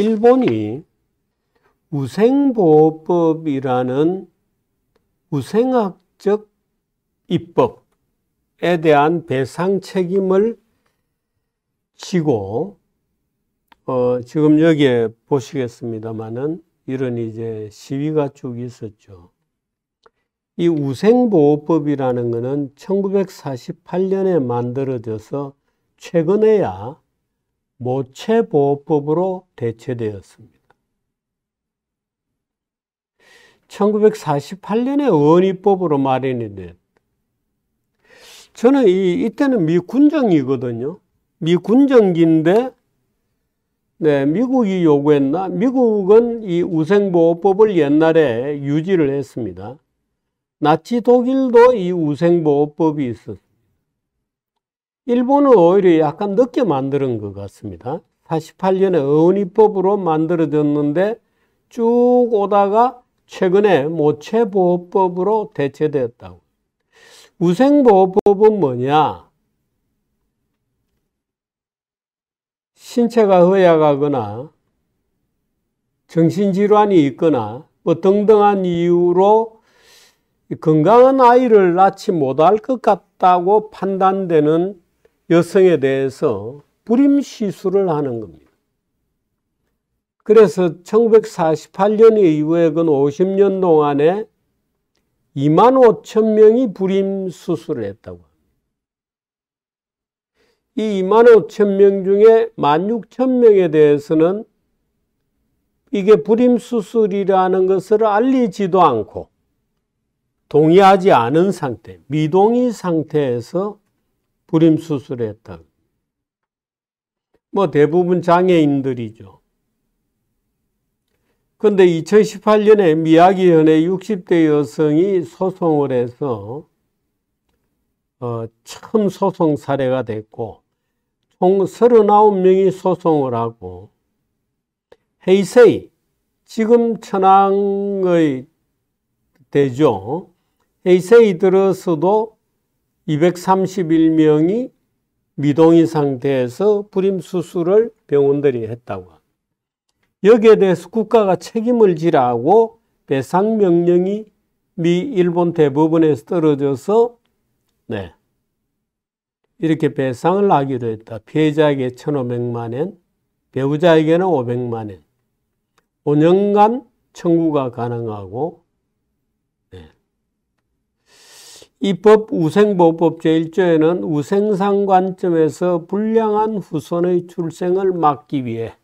일본이 우생보호법이라는 우생학적 입법에 대한 배상 책임을 지고 어, 지금 여기에 보시겠습니다만은 이런 이제 시위가 쭉 있었죠. 이 우생보호법이라는 것은 1948년에 만들어져서 최근에야 모체보호법으로 대체되었습니다. 1948년에 의원법으로 마련이 저는 이, 이때는 미 군정이거든요. 미 군정기인데, 네, 미국이 요구했나? 미국은 이 우생보호법을 옛날에 유지를 했습니다. 나치 독일도 이 우생보호법이 있었습니다. 일본은 오히려 약간 늦게 만드는 것 같습니다. 48년에 어원이법으로 만들어졌는데 쭉 오다가 최근에 모체보호법으로 대체되었다고. 우생보호법은 뭐냐? 신체가 허약하거나 정신질환이 있거나 뭐 등등한 이유로 건강한 아이를 낳지 못할 것 같다고 판단되는 여성에 대해서 불임시술을 하는 겁니다. 그래서 1948년 이후에 근 50년 동안에 2만 5천 명이 불임 수술을 했다고 합니다. 이 2만 5천 명 중에 1만 6천 명에 대해서는 이게 불임 수술이라는 것을 알리지도 않고 동의하지 않은 상태, 미동의 상태에서 불임 수술했던 뭐 대부분 장애인들이죠. 근데 2018년에 미야기현의 60대 여성이 소송을 해서 어, 처음 소송 사례가 됐고 총 39명이 소송을 하고 헤이세이 지금 천황의 대죠 헤이세이 들어서도 231명이 미동인 상태에서 불임 수술을 병원들이 했다고 합니다. 여기에 대해서 국가가 책임을 지라고 배상 명령이 미 일본 대법원에서 떨어져서 네. 이렇게 배상을 하기로 했다. 피해자에게 1,500만 엔, 배우자에게는 500만 엔. 5년간 청구가 가능하고 이법우생보법 제1조에는 우생상 관점에서 불량한 후손의 출생을 막기 위해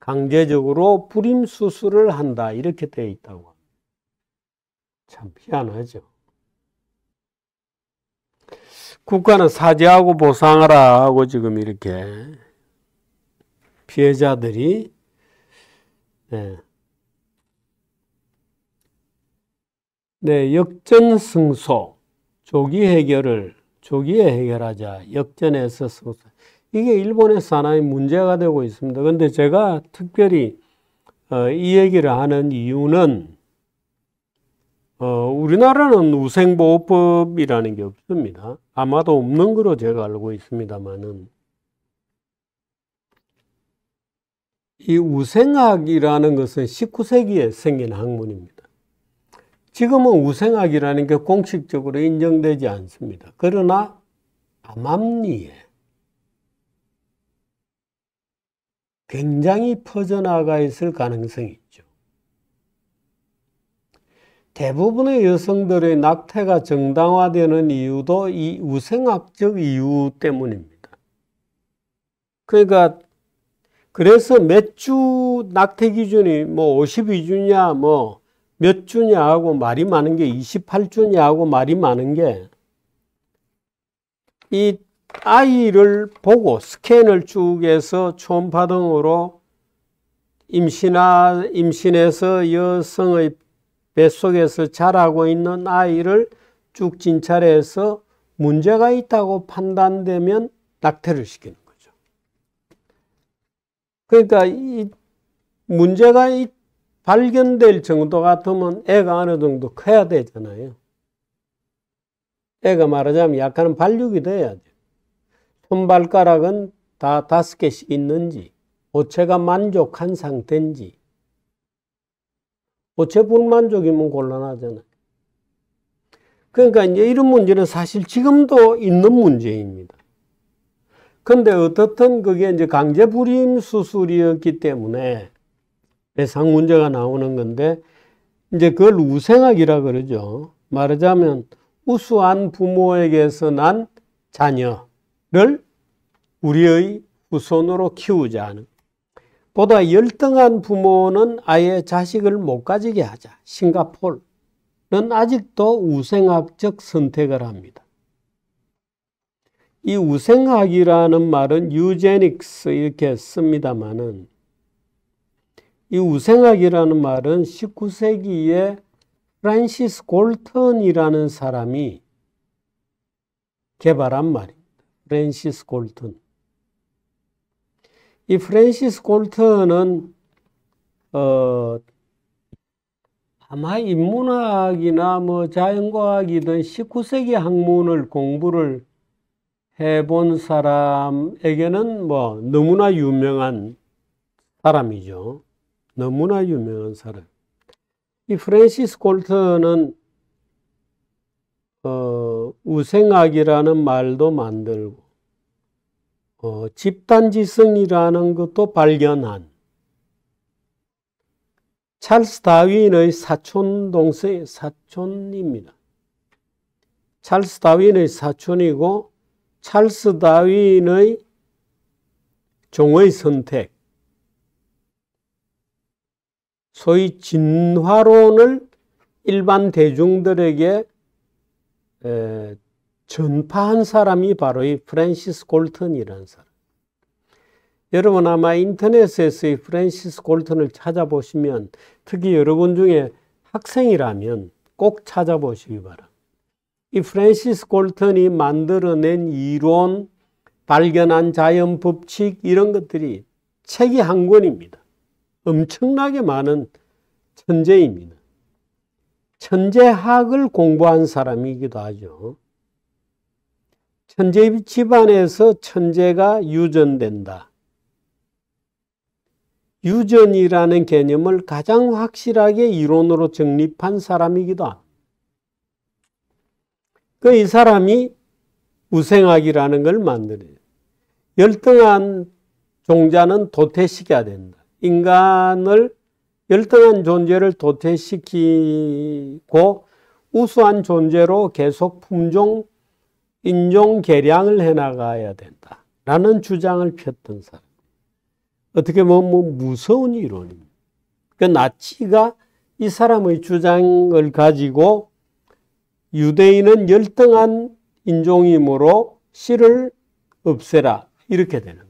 강제적으로 불임 수술을 한다 이렇게 되어 있다고 참 희한하죠. 국가는 사죄하고 보상하라고 지금 이렇게 피해자들이 네, 네 역전승소 조기 해결을 조기에 해결하자 역전해서 이게 일본에서 하나의 문제가 되고 있습니다. 그런데 제가 특별히 어, 이 얘기를 하는 이유는 어, 우리나라는 우생보호법이라는 게 없습니다. 아마도 없는 거로 제가 알고 있습니다만은 이 우생학이라는 것은 19세기에 생긴 학문입니다. 지금은 우생학이라는 게 공식적으로 인정되지 않습니다. 그러나 암암리에 굉장히 퍼져나가 있을 가능성이 있죠. 대부분의 여성들의 낙태가 정당화되는 이유도 이 우생학적 이유 때문입니다. 그러니까 그래서 몇 주 낙태 기준이 뭐 52주냐 뭐몇 주냐 하고 말이 많은 게 28주냐 하고 말이 많은 게 이 아이를 보고 스캔을 쭉 해서 초음파 등으로 임신하, 임신해서 여성의 뱃속에서 자라고 있는 아이를 쭉 진찰해서 문제가 있다고 판단되면 낙태를 시키는 거죠. 그러니까 이 문제가 있 발견될 정도 같으면 애가 어느 정도 커야 되잖아요. 애가 말하자면 약간은 발육이 돼야죠. 손발가락은 다 다섯 개씩 있는지, 오체가 만족한 상태인지, 오체 불만족이면 곤란하잖아요. 그러니까 이제 이런 문제는 사실 지금도 있는 문제입니다. 근데 어떻든 그게 이제 강제 불임 수술이었기 때문에 배상 문제가 나오는 건데 이제 그걸 우생학이라 그러죠. 말하자면 우수한 부모에게서 난 자녀를 우리의 후손으로 키우자는 보다 열등한 부모는 아예 자식을 못 가지게 하자. 싱가폴는 아직도 우생학적 선택을 합니다. 이 우생학이라는 말은 유제닉스 이렇게 씁니다마는 이 우생학이라는 말은 19세기에 프란시스 골턴이라는 사람이 개발한 말입니다. 프랜시스 골턴. 이 프랜시스 골턴은 어, 아마 인문학이나 뭐 자연과학이든 19세기 학문을 공부를 해본 사람에게는 뭐 너무나 유명한 사람이죠. 너무나 유명한 사람. 이 프랜시스 골턴은 어, 우생학이라는 말도 만들고 어, 집단지성이라는 것도 발견한 찰스 다윈의 사촌 동생 사촌입니다. 찰스 다윈의 사촌이고 찰스 다윈의 종의 선택 소위 진화론을 일반 대중들에게 에, 전파한 사람이 바로 이 프랜시스 골턴이라는 사람. 여러분 아마 인터넷에서 이 프랜시스 골턴을 찾아보시면 특히 여러분 중에 학생이라면 꼭 찾아보시기 바랍니다. 이 프랜시스 골턴이 만들어낸 이론, 발견한 자연 법칙 이런 것들이 책이 한 권입니다. 엄청나게 많은 천재입니다. 천재학을 공부한 사람이기도 하죠. 천재 집안에서 천재가 유전된다. 유전이라는 개념을 가장 확실하게 이론으로 정립한 사람이기도 합니다. 그이 사람이 우생학이라는 걸 만들어요. 열등한 종자는 도태시켜야 된다. 인간을 열등한 존재를 도태시키고 우수한 존재로 계속 품종, 인종 개량을 해나가야 된다. 라는 주장을 폈던 사람. 어떻게 보면 뭐 무서운 이론입니다. 그 나치가 이 사람의 주장을 가지고 유대인은 열등한 인종이므로 씨를 없애라. 이렇게 되는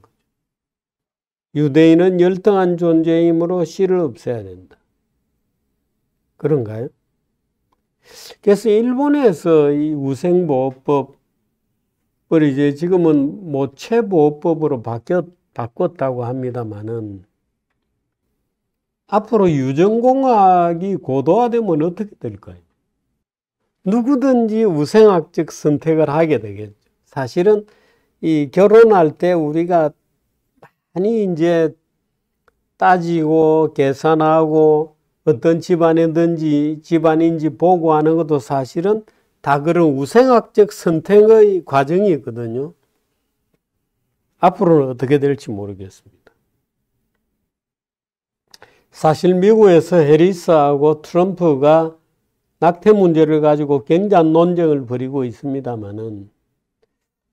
유대인은 열등한 존재이므로 씨를 없애야 된다. 그런가요? 그래서 일본에서 이 우생보호법을 뭐 이제 지금은 모체보호법으로 뭐 바뀌었, 바꿨다고 합니다만은 앞으로 유전공학이 고도화되면 어떻게 될까요? 누구든지 우생학적 선택을 하게 되겠죠. 사실은 이 결혼할 때 우리가 아니 이제 따지고 계산하고 어떤 집안이든지 집안인지 보고 하는 것도 사실은 다 그런 우생학적 선택의 과정이거든요. 앞으로는 어떻게 될지 모르겠습니다. 사실 미국에서 해리스하고 트럼프가 낙태 문제를 가지고 굉장한 논쟁을 벌이고 있습니다만은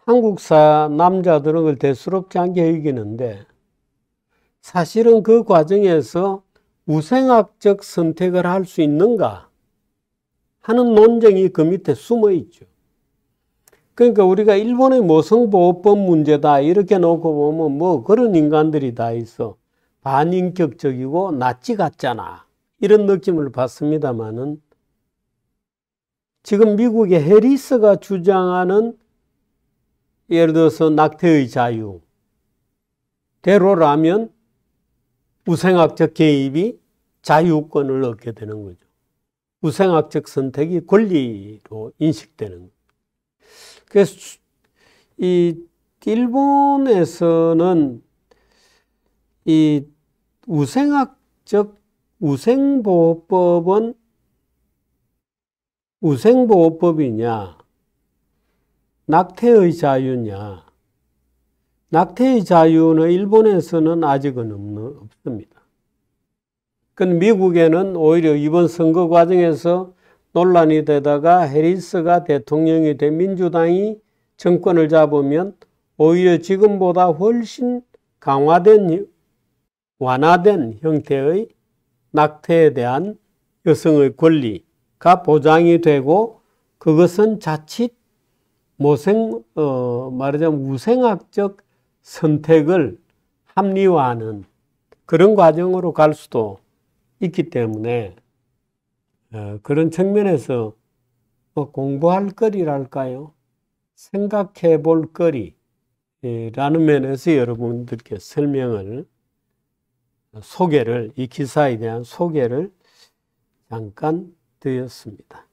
한국사 남자들은 그걸 대수롭지 않게 여기는데 사실은 그 과정에서 우생학적 선택을 할 수 있는가 하는 논쟁이 그 밑에 숨어 있죠. 그러니까 우리가 일본의 모성보호법 문제다 이렇게 놓고 보면 뭐 그런 인간들이 다 있어. 반인격적이고 낫지 같잖아. 이런 느낌을 받습니다마는 지금 미국의 해리스가 주장하는 예를 들어서 낙태의 자유. 대로라면 우생학적 개입이 자유권을 얻게 되는 거죠. 우생학적 선택이 권리로 인식되는 거죠. 그래서 이 일본에서는 이 우생학적 우생보호법은 우생보호법이냐 낙태의 자유냐? 낙태의 자유는 일본에서는 아직은 없는, 없습니다. 그 미국에는 오히려 이번 선거 과정에서 논란이 되다가 해리스가 대통령이 된 민주당이 정권을 잡으면 오히려 지금보다 훨씬 강화된 완화된 형태의 낙태에 대한 여성의 권리가 보장이 되고 그것은 자칫 모생 어, 말하자면 우생학적 선택을 합리화하는 그런 과정으로 갈 수도 있기 때문에 어, 그런 측면에서 뭐 공부할 거리랄까요? 생각해 볼 거리라는 면에서 여러분들께 설명을 소개를 이 기사에 대한 소개를 잠깐 드렸습니다.